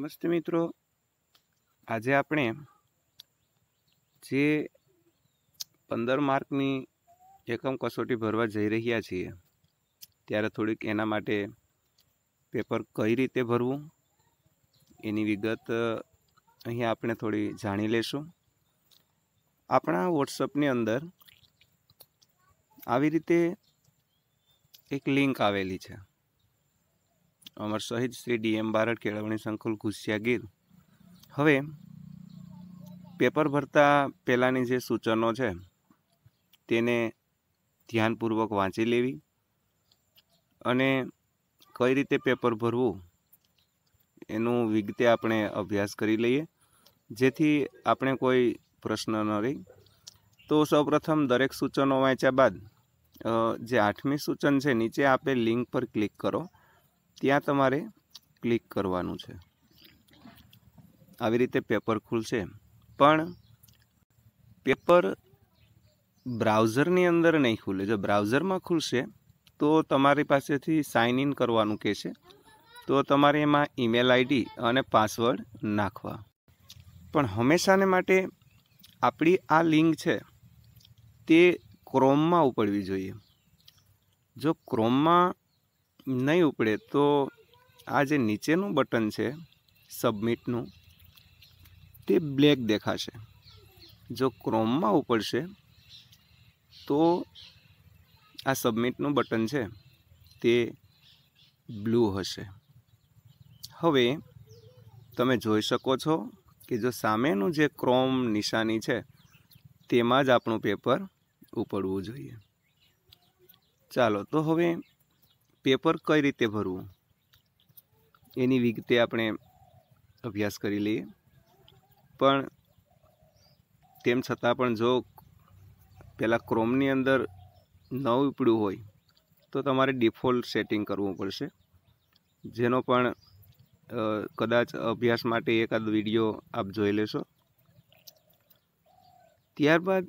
નમસ્તે મિત્રો આજે આપણે જે પંદર માર્કની એકમ કસોટી ભરવા જઈ રહ્યા છીએ ત્યારે થોડીક એના માટે પેપર કઈ રીતે ભરવું એની વિગત અહીં આપણે થોડી જાણી લેશું આપણા વોટ્સઅપની અંદર આવી રીતે એક લિંક આવેલી છે અમર શહીદ શ્રી ડીએમ બારડ કેળવણી સંકુલ ઘુસિયા ગીર હવે પેપર ભરતા પહેલાંની જે સૂચનો છે તેને ધ્યાનપૂર્વક વાંચી લેવી અને કઈ રીતે પેપર ભરવું એનું વિગતે આપણે અભ્યાસ કરી લઈએ જેથી આપણે કોઈ પ્રશ્ન ન રહી તો સૌપ્રથમ દરેક સૂચનો વાંચ્યા બાદ જે આઠમી સૂચન છે નીચે આપે લિંક પર ક્લિક કરો ત્યાં તમારે ક્લિક કરવાનું છે આવી રીતે પેપર ખુલશે પણ પેપર બ્રાઉઝરની અંદર નહીં ખુલે જો બ્રાઉઝરમાં ખુલશે તો તમારી પાસેથી સાઇન ઇન કરવાનું કહેશે તો તમારે એમાં ઈમેલ આઈડી અને પાસવર્ડ નાખવા પણ હંમેશાને માટે આપણી આ લિંક છે તે ક્રોમમાં ઉપડવી જોઈએ જો ક્રોમમાં નહીં ઉપડે તો આ જે નીચેનું બટન છે સબમિટનું તે બ્લેક દેખાશે જો ક્રોમમાં ઉપડશે તો આ સબમિટનું બટન છે તે બ્લુ હશે હવે તમે જોઈ શકો છો કે જો સામેનું જે ક્રોમ નિશાની છે તેમાં જ આપણું પેપર ઉપડવું જોઈએ ચાલો તો હવે પેપર કઈ રીતે ભરવું એની વિગતે આપણે અભ્યાસ કરી લઈએ પણ તેમ છતાં પણ જો પહેલાં ક્રોમની અંદર ન ઉપડ્યું હોય તો તમારે ડિફોલ્ટ સેટિંગ કરવું પડશે જેનો પણ કદાચ અભ્યાસ માટે એકાદ વિડીયો આપ જોઈ લેશો ત્યારબાદ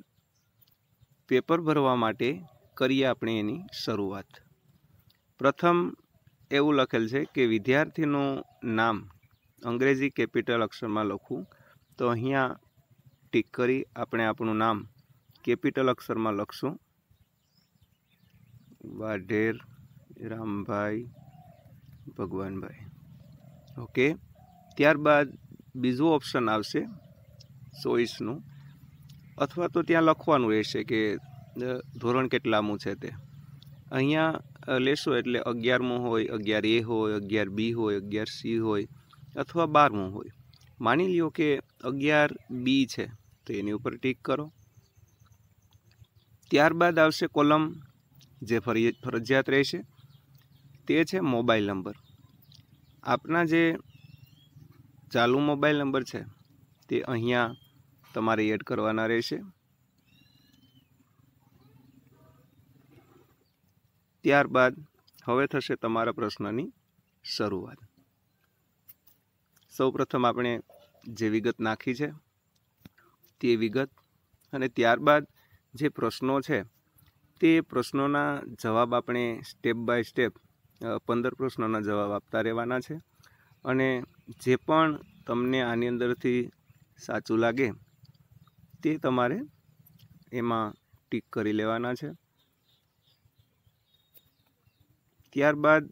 પેપર ભરવા માટે કરીએ આપણે એની શરૂઆત પ્રથમ એવું લખેલ છે કે વિદ્યાર્થીનું નામ અંગ્રેજી કેપિટલ અક્ષરમાં લખવું તો અહીંયા ટીક કરી આપણે આપણું નામ કેપિટલ અક્ષરમાં લખશું વાઢેર રામભાઈ ભગવાનભાઈ ઓકે ત્યારબાદ બીજું ઓપ્શન આવશે ચોઈસનું અથવા તો ત્યાં લખવાનું રહેશે કે ધોરણ કેટલામું છે તે અહીંયા લેશો એટલે અગિયારમું હોય અગિયાર એ હોય અગિયાર બી હોય અગિયાર સી હોય અથવા બારમું હોય માની લ્યો કે અગિયાર બી છે તો એની ઉપર ટીક કરો ત્યારબાદ આવશે કોલમ જે ફરી ફરજિયાત રહેશે તે છે મોબાઈલ નંબર આપના જે ચાલુ મોબાઈલ નંબર છે તે અહીંયા તમારે એડ કરવાના રહેશે ત્યારબાદ હવે થશે તમારા પ્રશ્નની શરૂઆત સૌપ્રથમ આપણે જે વિગત નાખી છે તે વિગત અને ત્યારબાદ જે પ્રશ્નો છે તે પ્રશ્નોના જવાબ આપણે સ્ટેપ બાય સ્ટેપ પંદર પ્રશ્નોના જવાબ આપતા રહેવાના છે અને જે પણ તમને આની અંદરથી સાચું લાગે તે તમારે એમાં ટીક કરી લેવાના છે ત્યારબાદ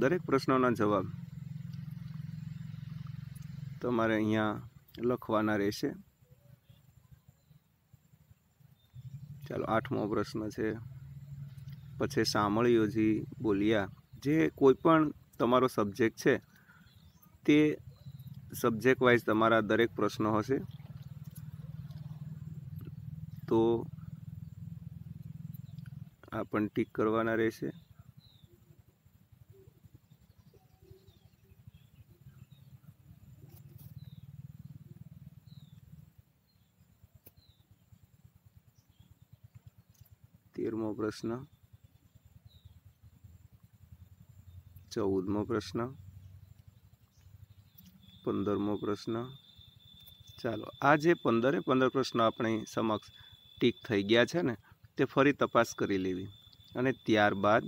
દરેક પ્રશ્નોના જવાબ તમારે અહીંયા લખવાના રહેશે ચાલો આઠમો પ્રશ્ન છે પછી સાંભળ્યોજી બોલ્યા જે કોઈ પણ તમારો સબ્જેક્ટ છે તે સબ્જેક્ટ વાઇઝ તમારા દરેક પ્રશ્નો હશે તો આ પણ ટીક કરવાના રહેશે તેરમો પ્રશ્ન ચૌદમો પ્રશ્ન પંદરમો પ્રશ્ન ચાલો આજે પંદરે પંદર પ્રશ્નો આપણી સમક્ષ ટીક થઈ ગયા છે ને તે ફરી તપાસ કરી લેવી અને ત્યારબાદ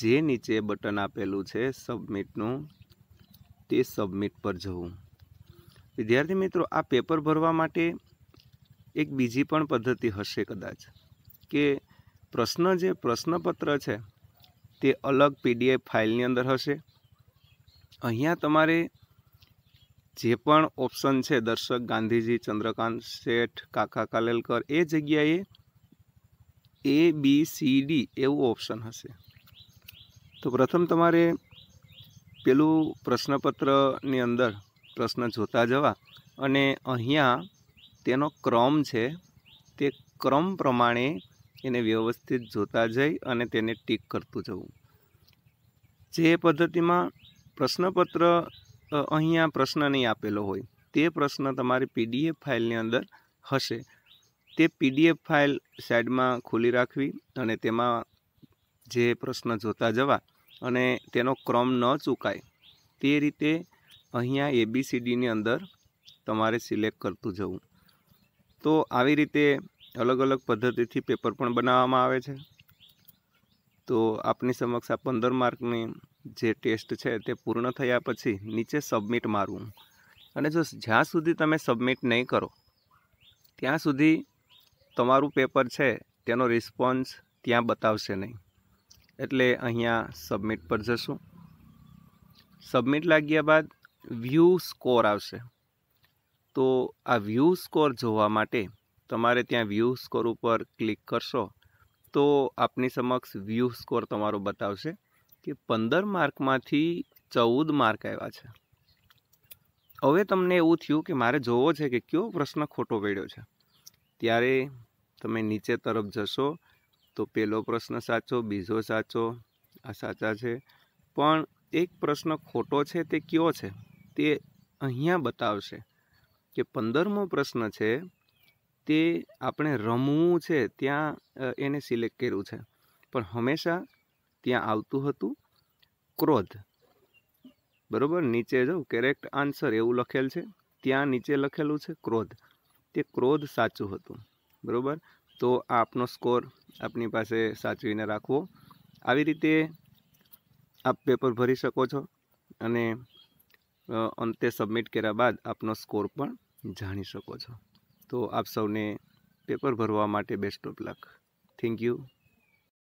જે નીચે બટન આપેલું છે સબમિટનું તે સબમિટ પર જવું વિદ્યાર્થી મિત્રો આ પેપર ભરવા માટે એક બીજી પણ પદ્ધતિ હશે કદાચ કે પ્રશ્ન જે પ્રશ્નપત્ર છે તે અલગ પીડીએફ ફાઇલની અંદર હશે અહીંયા તમારે જે પણ ઓપ્શન છે દર્શક ગાંધીજી ચંદ્રકાંત શેઠ કાકા કાલેલકર એ જગ્યાએ એ બી સી ડી એવું ઓપ્શન હશે તો પ્રથમ તમારે પેલું પ્રશ્નપત્રની અંદર પ્રશ્ન જોતા જવા અને અહીંયા તેનો ક્રમ છે તે ક્રમ પ્રમાણે એને વ્યવસ્થિત જોતા જઈ અને તેને ટીક કરતું જવું જે પદ્ધતિમાં પ્રશ્નપત્ર અહીંયા પ્રશ્ન નહીં આપેલો હોય તે પ્રશ્ન તમારી પીડીએફ ફાઇલની અંદર હશે તે પીડીએફ ફાઇલ સાઈડમાં ખુલ્લી રાખવી અને તેમાં જે પ્રશ્ન જોતા જવા અને તેનો ક્રમ ન ચૂકાય તે રીતે અહીંયા એબીસીડીની અંદર તમારે સિલેક્ટ કરતું જવું તો આવી રીતે અલગ અલગ પદ્ધતિથી પેપર પણ બનાવવામાં આવે છે તો આપની સમક્ષ આ પંદર માર્કની જે ટેસ્ટ છે તે પૂર્ણ થયા પછી નીચે સબમિટ મારવું અને જો જ્યાં સુધી તમે સબમિટ નહીં કરો ત્યાં સુધી તમારું પેપર છે તેનો રિસ્પોન્સ ત્યાં બતાવશે નહીં એટલે અહીંયા સબમિટ પર જશું સબમિટ લાગ્યા બાદ વ્યૂ સ્કોર આવશે તો આ વ્યૂ સ્કોર જોવા માટે તમારે ત્યાં વ્યૂ સ્કોર ઉપર ક્લિક કરશો તો આપની સમક્ષ વ્યૂ સ્કોર તમારો બતાવશે કે પંદર માર્કમાંથી ચૌદ માર્ક આવ્યા છે હવે તમને એવું થયું કે મારે જોવો છે કે કયો પ્રશ્ન ખોટો પડ્યો છે ત્યારે તમે નીચે તરફ જશો તો પહેલો પ્રશ્ન સાચો બીજો સાચો આ સાચા છે પણ એક પ્રશ્ન ખોટો છે તે કયો છે તે અહીંયા બતાવશે કે પંદરમો પ્રશ્ન છે તે આપણે રમવું છે ત્યાં એને સિલેક્ટ કર્યું છે પણ હંમેશા ત્યાં આવતું હતું ક્રોધ બરાબર નીચે જો કેરેક્ટ આન્સર એવું લખેલ છે ત્યાં નીચે લખેલું છે ક્રોધ તે ક્રોધ સાચું હતું બરાબર તો આપનો સ્કોર આપની પાસે સાચવીને રાખવો આવી રીતે આપ પેપર ભરી શકો છો અને અંતે સબમિટ કર્યા બાદ આપનો સ્કોર પણ જાણી શકો છો તો આપ સૌને પેપર ભરવા માટે best of luck thank you